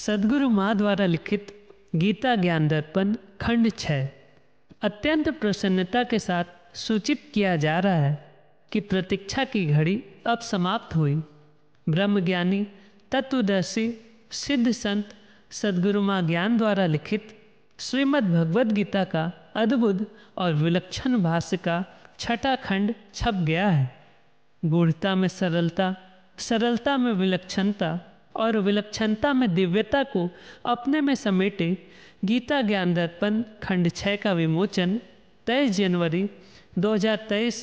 सदगुरु माँ द्वारा लिखित गीता ज्ञान दर्पण खंड छः अत्यंत प्रसन्नता के साथ सूचित किया जा रहा है कि प्रतीक्षा की घड़ी अब समाप्त हुई ब्रह्मज्ञानी तत्वदर्शी सिद्ध संत सदगुरु माँ ज्ञान द्वारा लिखित श्रीमद् भगवद गीता का अद्भुत और विलक्षण भाष्य का छठा खंड छप गया है गूढ़ता में सरलता सरलता में विलक्षणता और विलक्षणता में दिव्यता को अपने में समेटे गीता ज्ञान दर्पण खंड छः का विमोचन तेईस जनवरी 2023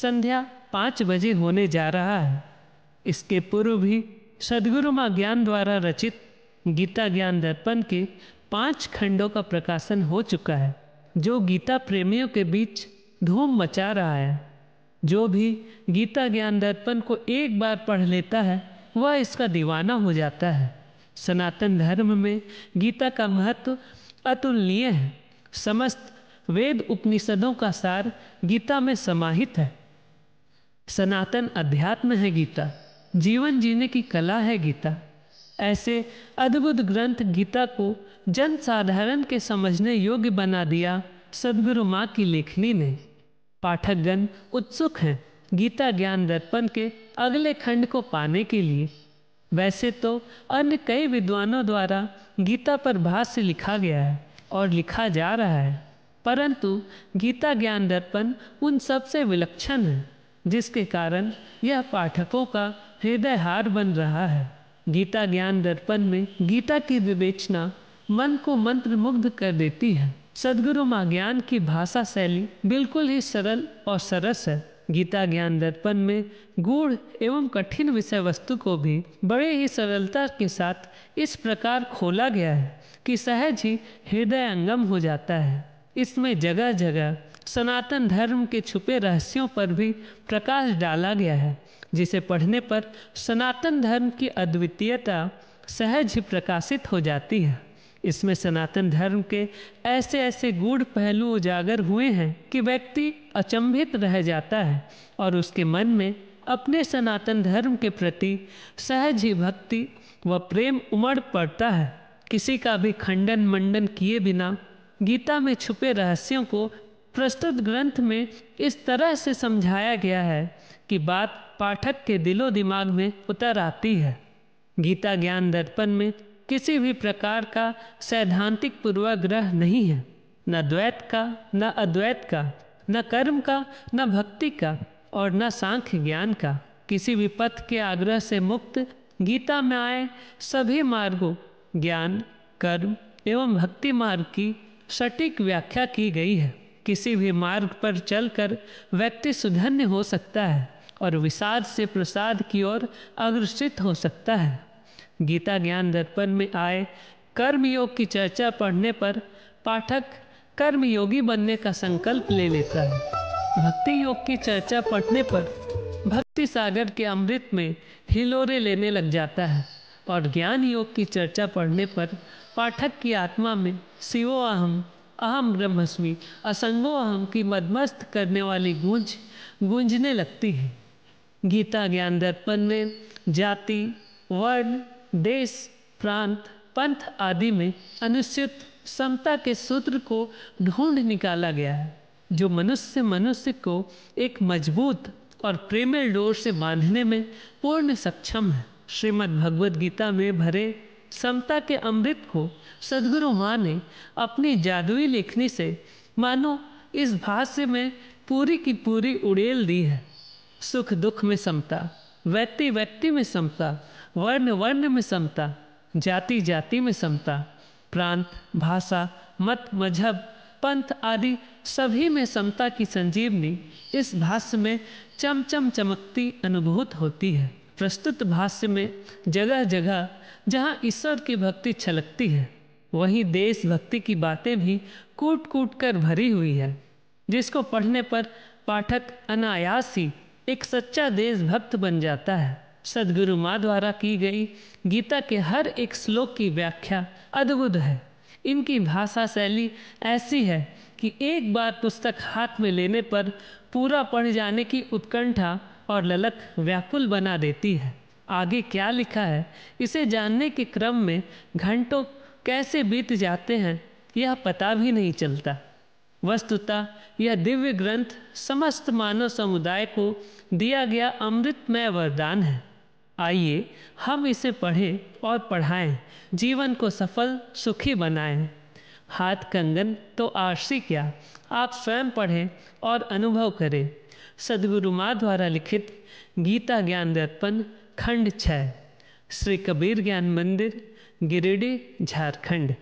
संध्या पाँच बजे होने जा रहा है इसके पूर्व भी सदगुरु माँ ज्ञान द्वारा रचित गीता ज्ञान दर्पण के पांच खंडों का प्रकाशन हो चुका है जो गीता प्रेमियों के बीच धूम मचा रहा है जो भी गीता ज्ञान दर्पण को एक बार पढ़ लेता है वह इसका दीवाना हो जाता है सनातन धर्म में गीता का महत्व अतुलनीय है समस्त वेद उपनिषदों का सार गीता में समाहित है सनातन अध्यात्म है गीता जीवन जीने की कला है गीता ऐसे अद्भुत ग्रंथ गीता को जन साधारण के समझने योग्य बना दिया सदगुरु माँ की लेखनी ने पाठकगण उत्सुक हैं गीता ज्ञान दर्पण के अगले खंड को पाने के लिए वैसे तो अन्य कई विद्वानों द्वारा गीता पर भाष्य लिखा गया है और लिखा जा रहा है परंतु गीता ज्ञान दर्पण उन सबसे विलक्षण है जिसके कारण यह पाठकों का हृदय हार बन रहा है गीता ज्ञान दर्पण में गीता की विवेचना मन को मंत्र मुग्ध कर देती है सदगुरु माँ ज्ञान की भाषा शैली बिल्कुल ही सरल और सरस है गीता ज्ञान दर्पण में गूढ़ एवं कठिन विषय वस्तु को भी बड़े ही सरलता के साथ इस प्रकार खोला गया है कि सहज ही हृदय अंगम हो जाता है इसमें जगह जगह सनातन धर्म के छुपे रहस्यों पर भी प्रकाश डाला गया है जिसे पढ़ने पर सनातन धर्म की अद्वितीयता सहज ही प्रकाशित हो जाती है इसमें सनातन धर्म के ऐसे ऐसे गूढ़ पहलू उजागर हुए हैं कि व्यक्ति अचंभित रह जाता है और उसके मन में अपने सनातन धर्म के प्रति सहज ही भक्ति व प्रेम उमड़ पड़ता है किसी का भी खंडन मंडन किए बिना गीता में छुपे रहस्यों को प्रस्तुत ग्रंथ में इस तरह से समझाया गया है कि बात पाठक के दिलो दिमाग में उतर आती है गीता ज्ञान दर्पण में किसी भी प्रकार का सैद्धांतिक पूर्वाग्रह नहीं है न द्वैत का न अद्वैत का न कर्म का न भक्ति का और न सांख्य ज्ञान का किसी भी पथ के आग्रह से मुक्त गीता में आए सभी मार्गों ज्ञान कर्म एवं भक्ति मार्ग की सटीक व्याख्या की गई है किसी भी मार्ग पर चलकर व्यक्ति सुधन्य हो सकता है और विषाद से प्रसाद की ओर अग्रसित हो सकता है गीता ज्ञान दर्पण में आए कर्मयोग की चर्चा पढ़ने पर पाठक कर्मयोगी बनने का संकल्प ले लेता है भक्ति योग की चर्चा पढ़ने पर भक्ति सागर के अमृत में हिलोरे लेने लग जाता है और ज्ञान योग की चर्चा पढ़ने पर पाठक की आत्मा में शिवो अहम अहम ब्रह्मस्मी असंगो अहम की मदमस्त करने वाली गूंज गूंजने लगती है गीता ज्ञान दर्पण में जाति वर्ण देश प्रांत पंथ आदि में अनुचित समता के सूत्र को ढूंढ निकाला गया है जो मनुष्य मनुष्य को एक मजबूत और प्रेमल डोर से बांधने में पूर्ण सक्षम है श्रीमद् भगवद गीता में भरे समता के अमृत को सदगुरु माँ ने अपनी जादुई लेखनी से मानो इस भाष्य में पूरी की पूरी उड़ेल दी है सुख दुख में समता व्यक्ति व्यक्ति में समता वर्ण वर्ण में समता जाति जाति में समता प्रांत भाषा मत मजहब पंथ आदि सभी में समता की संजीवनी इस भाष्य में चमचम चमकती अनुभूत होती है प्रस्तुत भाष्य में जगह जगह जहाँ ईश्वर की भक्ति छलकती है वहीं देशभक्ति की बातें भी कूट कूट कर भरी हुई है जिसको पढ़ने पर पाठक अनायास ही एक सच्चा देशभक्त बन जाता है सदगुरु माँ द्वारा की गई गीता के हर एक श्लोक की व्याख्या अद्भुत है इनकी भाषा शैली ऐसी है कि एक बार पुस्तक हाथ में लेने पर पूरा पढ़ जाने की उत्कंठा और ललक व्याकुल बना देती है आगे क्या लिखा है इसे जानने के क्रम में घंटों कैसे बीत जाते हैं यह पता भी नहीं चलता वस्तुतः यह दिव्य ग्रंथ समस्त मानव समुदाय को दिया गया अमृतमय वरदान है आइए हम इसे पढ़ें और पढ़ाएं जीवन को सफल सुखी बनाएं हाथ कंगन तो आरसी क्या आप स्वयं पढ़ें और अनुभव करें सदगुरु माँ द्वारा लिखित गीता ज्ञान दर्पण खंड छः श्री कबीर ज्ञान मंदिर गिरिडीह झारखंड